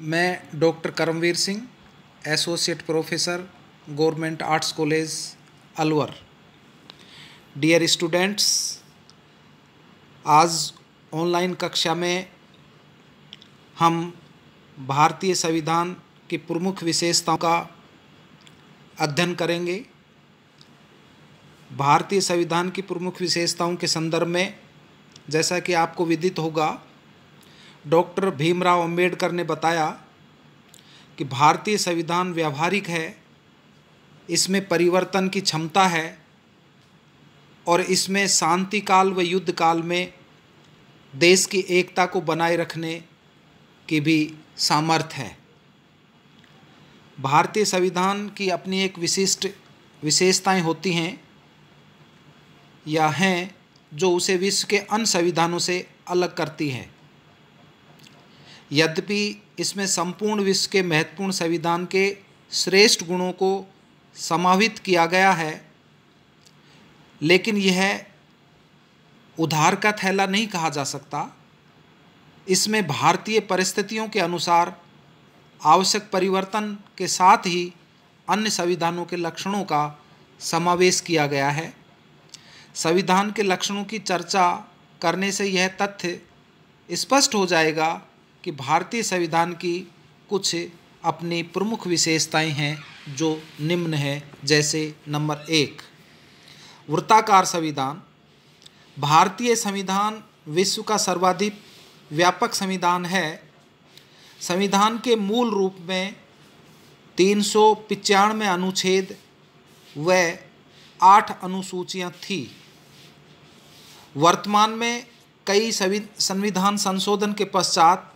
मैं doctor Karamvir Singh associate professor government arts college Alwar dear students आज online कक्षा में हम भारतीय संविधान की प्रमुख विशेषताओं का अध्ययन करेंगे भारतीय संविधान की प्रमुख विशेषताओं के संदर्भ में जैसा कि आपको विदित होगा डॉक्टर भीमराव अंबेडकर ने बताया कि भारतीय संविधान व्यावहारिक है इसमें परिवर्तन की क्षमता है और इसमें शांति काल व युद्ध काल में देश की एकता को बनाए रखने की भी सामर्थ्य है भारतीय संविधान की अपनी एक विशिष्ट विशेषताएं होती हैं या हैं जो उसे विश्व के अन्य संविधानों से अलग करती हैं यद्यपि इसमें संपूर्ण विश्व के महत्वपूर्ण संविधान के श्रेष्ठ गुणों को समाहित किया गया है लेकिन यह उधार का थैला नहीं कहा जा सकता इसमें भारतीय परिस्थितियों के अनुसार आवश्यक परिवर्तन के साथ ही अन्य संविधानों के लक्षणों का समावेश किया गया है संविधान के लक्षणों की चर्चा करने से यह तथ्य स्पष्ट हो जाएगा कि भारतीय संविधान की कुछ अपनी प्रमुख विशेषताएं हैं जो निम्न है जैसे नंबर एक वृत्ताकार संविधान भारतीय संविधान विश्व का सर्वाधिक व्यापक संविधान है संविधान के मूल रूप में तीन सौ पचानवे अनुच्छेद व आठ अनुसूचियां थी वर्तमान में कई संविधान संशोधन के पश्चात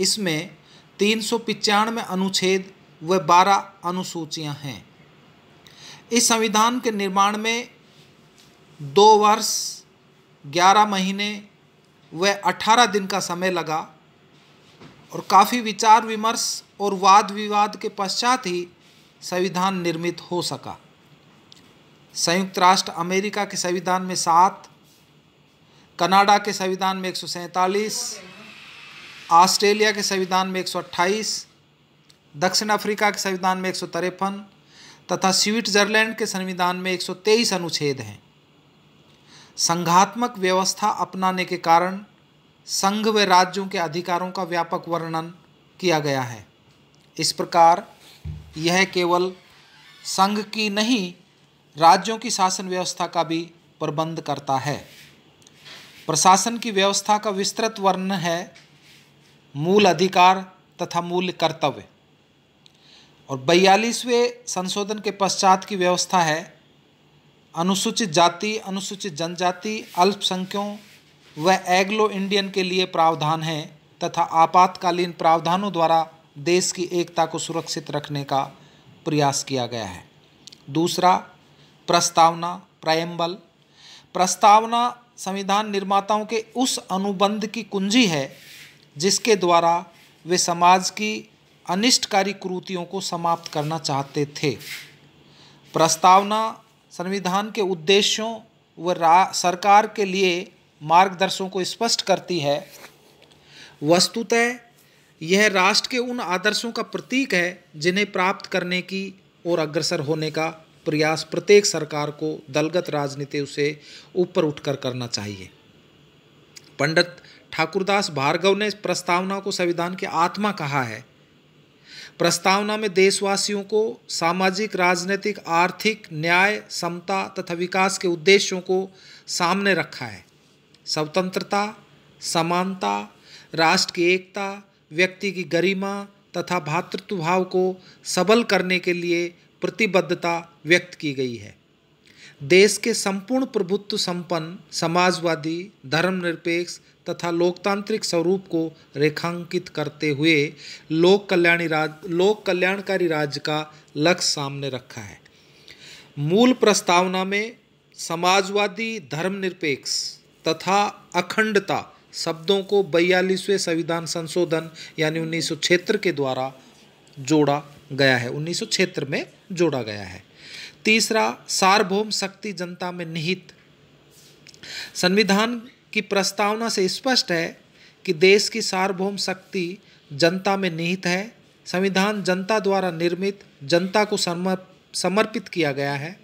इसमें तीन सौ पचानवे अनुच्छेद व बारह अनुसूचियां हैं इस संविधान के निर्माण में दो वर्ष ग्यारह महीने व अठारह दिन का समय लगा और काफ़ी विचार विमर्श और वाद विवाद के पश्चात ही संविधान निर्मित हो सका संयुक्त राष्ट्र अमेरिका के संविधान में सात कनाडा के संविधान में एक सौ सैंतालीस ऑस्ट्रेलिया के संविधान में 128, दक्षिण अफ्रीका के संविधान में एक तथा स्विट्जरलैंड के संविधान में 123 अनुच्छेद हैं संघात्मक व्यवस्था अपनाने के कारण संघ व राज्यों के अधिकारों का व्यापक वर्णन किया गया है इस प्रकार यह केवल संघ की नहीं राज्यों की शासन व्यवस्था का भी प्रबंध करता है प्रशासन की व्यवस्था का विस्तृत वर्णन है मूल अधिकार तथा मूल कर्तव्य और बयालीसवें संशोधन के पश्चात की व्यवस्था है अनुसूचित जाति अनुसूचित जनजाति अल्पसंख्यों व एग्लो इंडियन के लिए प्रावधान है तथा आपातकालीन प्रावधानों द्वारा देश की एकता को सुरक्षित रखने का प्रयास किया गया है दूसरा प्रस्तावना प्रायम्बल प्रस्तावना संविधान निर्माताओं के उस अनुबंध की कुंजी है जिसके द्वारा वे समाज की अनिष्टकारी कुरूतियों को समाप्त करना चाहते थे प्रस्तावना संविधान के उद्देश्यों व सरकार के लिए मार्गदर्शों को स्पष्ट करती है वस्तुतः यह राष्ट्र के उन आदर्शों का प्रतीक है जिन्हें प्राप्त करने की और अग्रसर होने का प्रयास प्रत्येक सरकार को दलगत राजनीति से ऊपर उठकर करना चाहिए पंडित ठाकुरदास भार्गव ने प्रस्तावना को संविधान की आत्मा कहा है प्रस्तावना में देशवासियों को सामाजिक राजनीतिक आर्थिक न्याय समता तथा विकास के उद्देश्यों को सामने रखा है स्वतंत्रता समानता राष्ट्र की एकता व्यक्ति की गरिमा तथा भातृत्व भाव को सबल करने के लिए प्रतिबद्धता व्यक्त की गई है देश के संपूर्ण प्रभुत्व संपन्न समाजवादी धर्मनिरपेक्ष तथा लोकतांत्रिक स्वरूप को रेखांकित करते हुए लोक कल्याणी राज लोक कल्याणकारी राज्य का लक्ष्य सामने रखा है मूल प्रस्तावना में समाजवादी धर्मनिरपेक्ष तथा अखंडता शब्दों को बयालीसवें संविधान संशोधन यानी उन्नीस के द्वारा जोड़ा गया है उन्नीस में जोड़ा गया है तीसरा सार्वभौम शक्ति जनता में निहित संविधान की प्रस्तावना से स्पष्ट है कि देश की सार्वभौम शक्ति जनता में निहित है संविधान जनता द्वारा निर्मित जनता को समर्पित किया गया है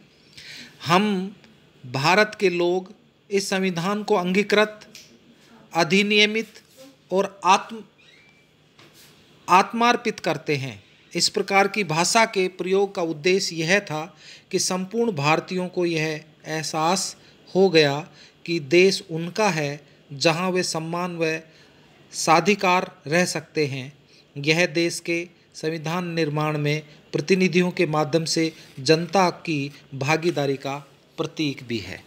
हम भारत के लोग इस संविधान को अंगीकृत अधिनियमित और आत्म आत्मार्पित करते हैं इस प्रकार की भाषा के प्रयोग का उद्देश्य यह था कि संपूर्ण भारतीयों को यह एहसास हो गया कि देश उनका है जहां वे सम्मान व साधिकार रह सकते हैं यह देश के संविधान निर्माण में प्रतिनिधियों के माध्यम से जनता की भागीदारी का प्रतीक भी है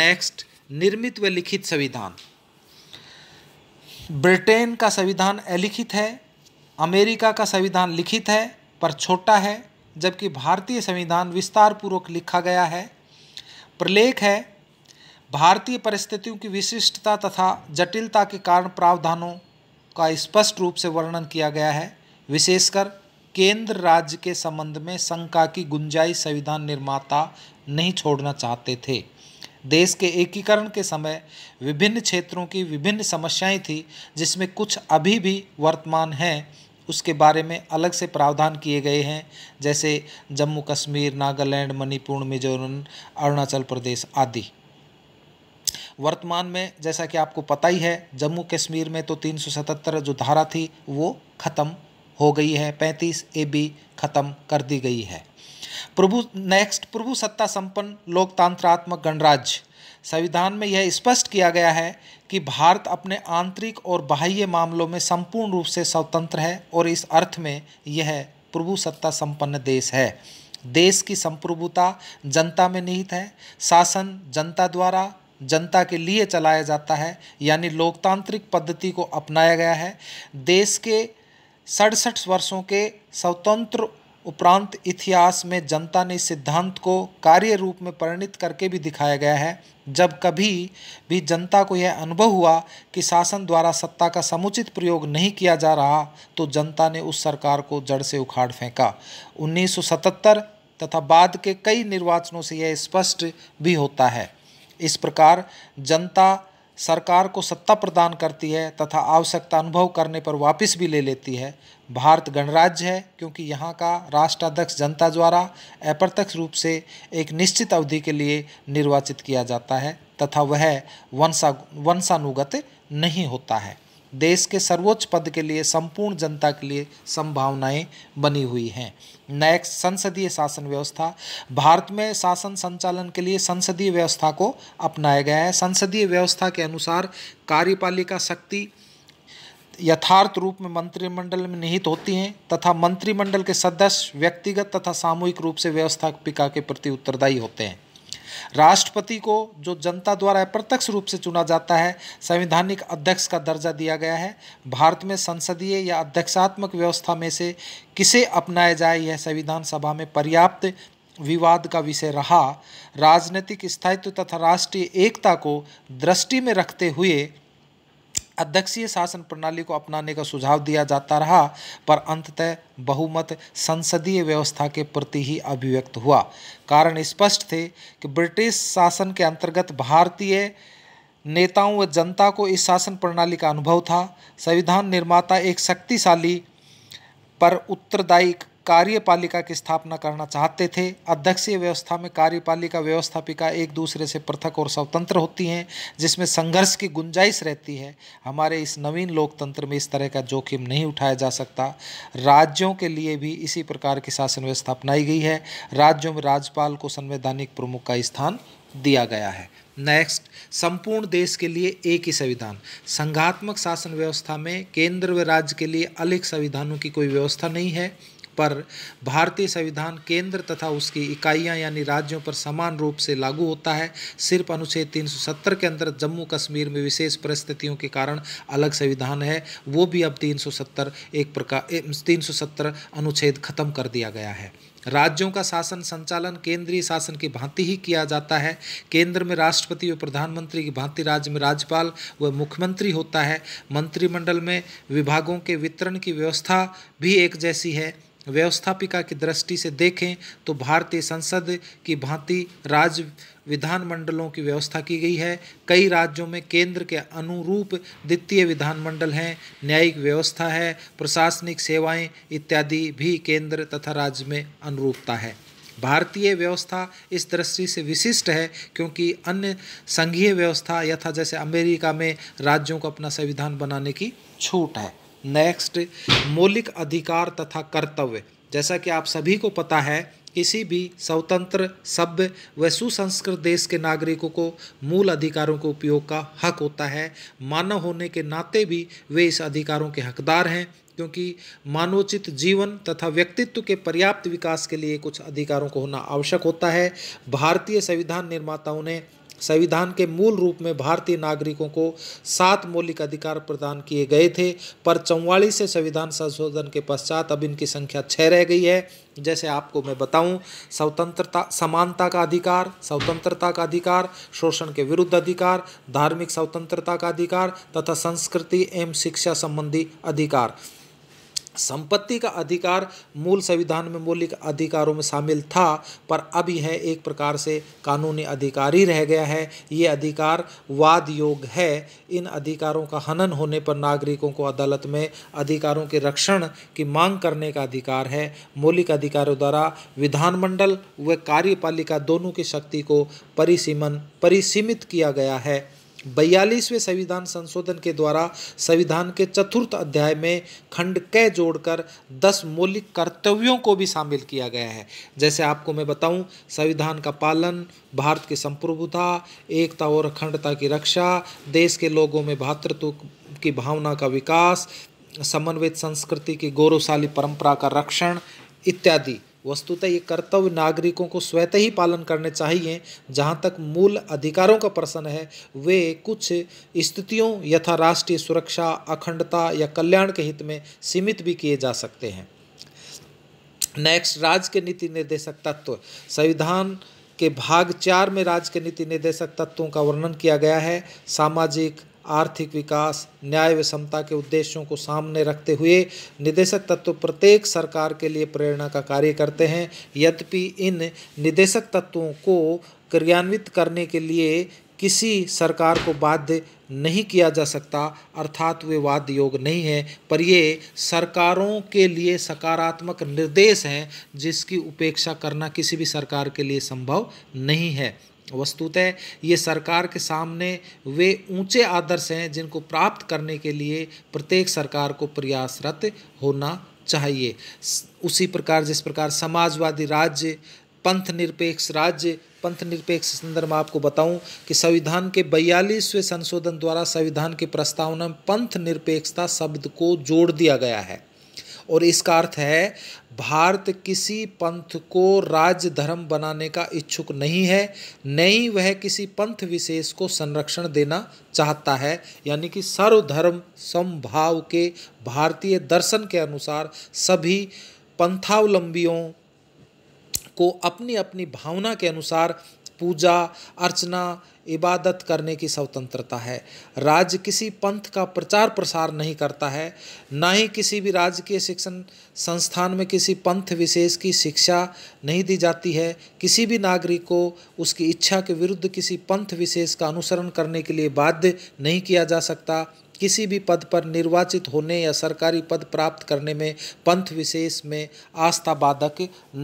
नेक्स्ट निर्मित व लिखित संविधान ब्रिटेन का संविधान अलिखित है अमेरिका का संविधान लिखित है पर छोटा है जबकि भारतीय संविधान विस्तारपूर्वक लिखा गया है प्रलेख है भारतीय परिस्थितियों की विशिष्टता तथा जटिलता के कारण प्रावधानों का स्पष्ट रूप से वर्णन किया गया है विशेषकर केंद्र राज्य के संबंध में शंका की गुंजाइश संविधान निर्माता नहीं छोड़ना चाहते थे देश के एकीकरण के समय विभिन्न क्षेत्रों की विभिन्न समस्याएं थीं जिसमें कुछ अभी भी वर्तमान हैं उसके बारे में अलग से प्रावधान किए गए हैं जैसे जम्मू कश्मीर नागालैंड मणिपुर मिजोरम अरुणाचल प्रदेश आदि वर्तमान में जैसा कि आपको पता ही है जम्मू कश्मीर में तो 377 जो धारा थी वो ख़त्म हो गई है 35 ए बी ख़त्म कर दी गई है प्रभु नेक्स्ट प्रभु सत्ता संपन्न लोकतंत्रात्मक गणराज्य संविधान में यह स्पष्ट किया गया है कि भारत अपने आंतरिक और बाह्य मामलों में संपूर्ण रूप से स्वतंत्र है और इस अर्थ में यह प्रभु सत्ता संपन्न देश है देश की संप्रभुता जनता में निहित है शासन जनता द्वारा जनता के लिए चलाया जाता है यानी लोकतांत्रिक पद्धति को अपनाया गया है देश के सड़सठ वर्षों के स्वतंत्र उपरांत इतिहास में जनता ने इस सिद्धांत को कार्य रूप में परिणित करके भी दिखाया गया है जब कभी भी जनता को यह अनुभव हुआ कि शासन द्वारा सत्ता का समुचित प्रयोग नहीं किया जा रहा तो जनता ने उस सरकार को जड़ से उखाड़ फेंका 1977 तथा बाद के कई निर्वाचनों से यह स्पष्ट भी होता है इस प्रकार जनता सरकार को सत्ता प्रदान करती है तथा आवश्यकता अनुभव करने पर वापस भी ले लेती है भारत गणराज्य है क्योंकि यहाँ का राष्ट्राध्यक्ष जनता द्वारा अप्रत्यक्ष रूप से एक निश्चित अवधि के लिए निर्वाचित किया जाता है तथा वह वंशा वंशानुगत नहीं होता है देश के सर्वोच्च पद के लिए संपूर्ण जनता के लिए संभावनाएं बनी हुई हैं नेक्स्ट संसदीय शासन व्यवस्था भारत में शासन संचालन के लिए संसदीय व्यवस्था को अपनाया गया है संसदीय व्यवस्था के अनुसार कार्यपालिका शक्ति यथार्थ रूप में मंत्रिमंडल में निहित होती हैं तथा मंत्रिमंडल के सदस्य व्यक्तिगत तथा सामूहिक रूप से व्यवस्थापिका के प्रति उत्तरदायी होते हैं राष्ट्रपति को जो जनता द्वारा प्रत्यक्ष रूप से चुना जाता है संवैधानिक अध्यक्ष का दर्जा दिया गया है भारत में संसदीय या अध्यक्षात्मक व्यवस्था में से किसे अपनाया जाए यह संविधान सभा में पर्याप्त विवाद का विषय रहा राजनीतिक स्थायित्व तथा राष्ट्रीय एकता को दृष्टि में रखते हुए अध्यक्षीय शासन प्रणाली को अपनाने का सुझाव दिया जाता रहा पर अंततः बहुमत संसदीय व्यवस्था के प्रति ही अभिव्यक्त हुआ कारण स्पष्ट थे कि ब्रिटिश शासन के अंतर्गत भारतीय नेताओं व जनता को इस शासन प्रणाली का अनुभव था संविधान निर्माता एक शक्तिशाली पर उत्तरदायी कार्यपालिका की स्थापना करना चाहते थे अध्यक्षीय व्यवस्था में कार्यपालिका व्यवस्थापिका एक दूसरे से पृथक और स्वतंत्र होती हैं जिसमें संघर्ष की गुंजाइश रहती है हमारे इस नवीन लोकतंत्र में इस तरह का जोखिम नहीं उठाया जा सकता राज्यों के लिए भी इसी प्रकार की शासन व्यवस्था अपनाई गई है राज्यों में राज्यपाल को संवैधानिक प्रमुख का स्थान दिया गया है नेक्स्ट संपूर्ण देश के लिए एक ही संविधान संघात्मक शासन व्यवस्था में केंद्र व राज्य के लिए अलग संविधानों की कोई व्यवस्था नहीं है पर भारतीय संविधान केंद्र तथा उसकी इकाइयां यानी राज्यों पर समान रूप से लागू होता है सिर्फ अनुच्छेद 370 के अंदर जम्मू कश्मीर में विशेष परिस्थितियों के कारण अलग संविधान है वो भी अब 370 एक प्रकार तीन अनुच्छेद खत्म कर दिया गया है राज्यों का शासन संचालन केंद्रीय शासन की भांति ही किया जाता है केंद्र में राष्ट्रपति व प्रधानमंत्री की भांति राज्य में राज्यपाल व मुख्यमंत्री होता है मंत्रिमंडल में विभागों के वितरण की व्यवस्था भी एक जैसी है व्यवस्थापिका की दृष्टि से देखें तो भारतीय संसद की भांति राज्य विधानमंडलों की व्यवस्था की गई है कई राज्यों में केंद्र के अनुरूप द्वितीय विधानमंडल हैं न्यायिक व्यवस्था है प्रशासनिक सेवाएं इत्यादि भी केंद्र तथा राज्य में अनुरूपता है भारतीय व्यवस्था इस दृष्टि से विशिष्ट है क्योंकि अन्य संघीय व्यवस्था यथा जैसे अमेरिका में राज्यों को अपना संविधान बनाने की छूट है नेक्स्ट मौलिक अधिकार तथा कर्तव्य जैसा कि आप सभी को पता है किसी भी स्वतंत्र सभ्य व सुसंस्कृत देश के नागरिकों को मूल अधिकारों के उपयोग का हक होता है मानव होने के नाते भी वे इस अधिकारों के हकदार हैं क्योंकि मानवोचित जीवन तथा व्यक्तित्व के पर्याप्त विकास के लिए कुछ अधिकारों को होना आवश्यक होता है भारतीय संविधान निर्माताओं ने संविधान के मूल रूप में भारतीय नागरिकों को सात मौलिक अधिकार प्रदान किए गए थे पर चौवालीस संविधान संशोधन के पश्चात अब इनकी संख्या छः रह गई है जैसे आपको मैं बताऊं स्वतंत्रता समानता का अधिकार स्वतंत्रता का अधिकार शोषण के विरुद्ध अधिकार धार्मिक स्वतंत्रता का अधिकार तथा संस्कृति एवं शिक्षा संबंधी अधिकार संपत्ति का अधिकार मूल संविधान में मौलिक अधिकारों में शामिल था पर अब यह एक प्रकार से कानूनी अधिकार ही रह गया है ये अधिकार वाद योग है इन अधिकारों का हनन होने पर नागरिकों को अदालत में अधिकारों के रक्षण की मांग करने का अधिकार है मौलिक अधिकारों द्वारा विधानमंडल व कार्यपालिका दोनों की शक्ति को परिसीमन परिसीमित किया गया है बयालीसवें संविधान संशोधन के द्वारा संविधान के चतुर्थ अध्याय में खंड कै जोड़कर दस मौलिक कर्तव्यों को भी शामिल किया गया है जैसे आपको मैं बताऊं संविधान का पालन भारत की संप्रभुता एकता और अखंडता की रक्षा देश के लोगों में भातृत्व की भावना का विकास समन्वित संस्कृति की गौरवशाली परंपरा का रक्षण इत्यादि वस्तुतः ये कर्तव्य नागरिकों को स्वतः ही पालन करने चाहिए जहाँ तक मूल अधिकारों का प्रश्न है वे कुछ स्थितियों यथा राष्ट्रीय सुरक्षा अखंडता या कल्याण के हित में सीमित भी किए जा सकते हैं नेक्स्ट राज्य के नीति निर्देशक तत्व संविधान के भाग चार में राज्य के नीति निर्देशक तत्वों का वर्णन किया गया है सामाजिक आर्थिक विकास न्याय व समता के उद्देश्यों को सामने रखते हुए निदेशक तत्व प्रत्येक सरकार के लिए प्रेरणा का कार्य करते हैं यद्यपि इन निदेशक तत्वों को क्रियान्वित करने के लिए किसी सरकार को बाध्य नहीं किया जा सकता अर्थात वे वाद योग नहीं है पर ये सरकारों के लिए सकारात्मक निर्देश हैं जिसकी उपेक्षा करना किसी भी सरकार के लिए संभव नहीं है वस्तुतः ये सरकार के सामने वे ऊंचे आदर्श हैं जिनको प्राप्त करने के लिए प्रत्येक सरकार को प्रयासरत होना चाहिए उसी प्रकार जिस प्रकार समाजवादी राज्य पंथ निरपेक्ष राज्य पंथ निरपेक्ष संदर्भ में आपको बताऊं कि संविधान के बयालीसवें संशोधन द्वारा संविधान के प्रस्तावना में पंथ निरपेक्षता शब्द को जोड़ दिया गया है और इसका अर्थ है भारत किसी पंथ को राज्य धर्म बनाने का इच्छुक नहीं है न ही वह किसी पंथ विशेष को संरक्षण देना चाहता है यानी कि सर्वधर्म संभाव के भारतीय दर्शन के अनुसार सभी पंथावलंबियों को अपनी अपनी भावना के अनुसार पूजा अर्चना इबादत करने की स्वतंत्रता है राज्य किसी पंथ का प्रचार प्रसार नहीं करता है ना ही किसी भी राजकीय शिक्षण संस्थान में किसी पंथ विशेष की शिक्षा नहीं दी जाती है किसी भी नागरिक को उसकी इच्छा के विरुद्ध किसी पंथ विशेष का अनुसरण करने के लिए बाध्य नहीं किया जा सकता किसी भी पद पर निर्वाचित होने या सरकारी पद प्राप्त करने में पंथ विशेष में आस्था बाधक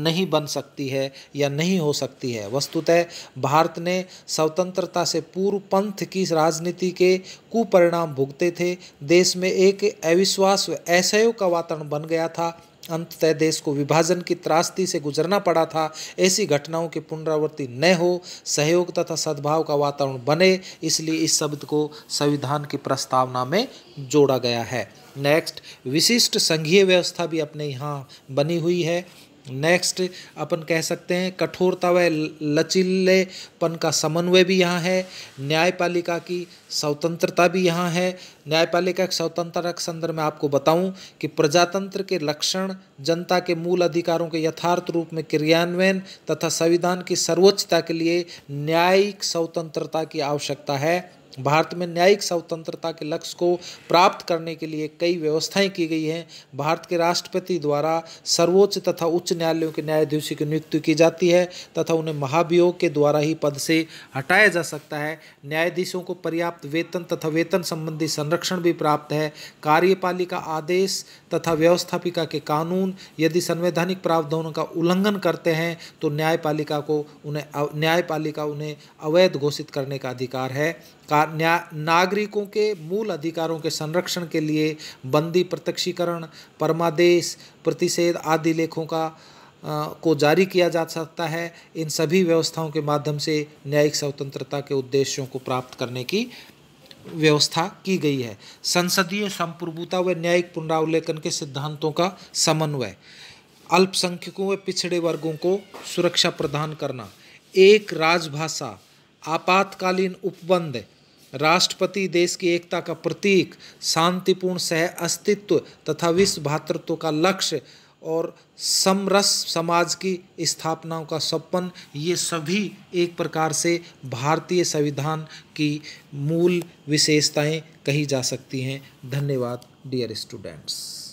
नहीं बन सकती है या नहीं हो सकती है वस्तुतः भारत ने स्वतंत्र सत्ता से पूर्व पंथ की राजनीति के कुपरिणाम भुगते थे देश में एक अविश्वास व असहयोग का वातावरण बन गया था अंततः देश को विभाजन की त्रासदी से गुजरना पड़ा था ऐसी घटनाओं की पुनरावृत्ति न हो सहयोग तथा सद्भाव का वातावरण बने इसलिए इस शब्द को संविधान की प्रस्तावना में जोड़ा गया है नेक्स्ट विशिष्ट संघीय व्यवस्था भी अपने यहाँ बनी हुई है नेक्स्ट अपन कह सकते हैं कठोरता व लचीलेपन का समन्वय भी यहाँ है न्यायपालिका की स्वतंत्रता भी यहाँ है न्यायपालिका की स्वतंत्रता के संदर्भ में आपको बताऊं कि प्रजातंत्र के लक्षण जनता के मूल अधिकारों के यथार्थ रूप में क्रियान्वयन तथा संविधान की सर्वोच्चता के लिए न्यायिक स्वतंत्रता की आवश्यकता है भारत में न्यायिक स्वतंत्रता के लक्ष्य को प्राप्त करने के लिए कई व्यवस्थाएं की गई हैं भारत के राष्ट्रपति द्वारा सर्वोच्च तथा उच्च न्यायालयों के न्यायाधीशों की नियुक्ति की जाती है तथा उन्हें महाभियोग के द्वारा ही पद से हटाया जा सकता है न्यायाधीशों को पर्याप्त वेतन तथा वेतन संबंधी संरक्षण भी प्राप्त है कार्यपालिका आदेश तथा व्यवस्थापिका के कानून यदि संवैधानिक प्रावधानों का उल्लंघन करते हैं तो न्यायपालिका को उन्हें न्यायपालिका उन्हें अवैध घोषित करने का अधिकार है नागरिकों के मूल अधिकारों के संरक्षण के लिए बंदी प्रत्यक्षीकरण परमादेश प्रतिषेध आदि लेखों का आ, को जारी किया जा सकता है इन सभी व्यवस्थाओं के माध्यम से न्यायिक स्वतंत्रता के उद्देश्यों को प्राप्त करने की व्यवस्था की गई है संसदीय संप्रभुता व न्यायिक पुनरावलेखन के सिद्धांतों का समन्वय अल्पसंख्यकों व पिछड़े वर्गों को सुरक्षा प्रदान करना एक राजभाषा आपातकालीन उपबंध राष्ट्रपति देश की एकता का प्रतीक शांतिपूर्ण सह अस्तित्व तथा विश्व भातृत्व का लक्ष्य और समरस समाज की स्थापनाओं का सपन ये सभी एक प्रकार से भारतीय संविधान की मूल विशेषताएं कही जा सकती हैं धन्यवाद डियर स्टूडेंट्स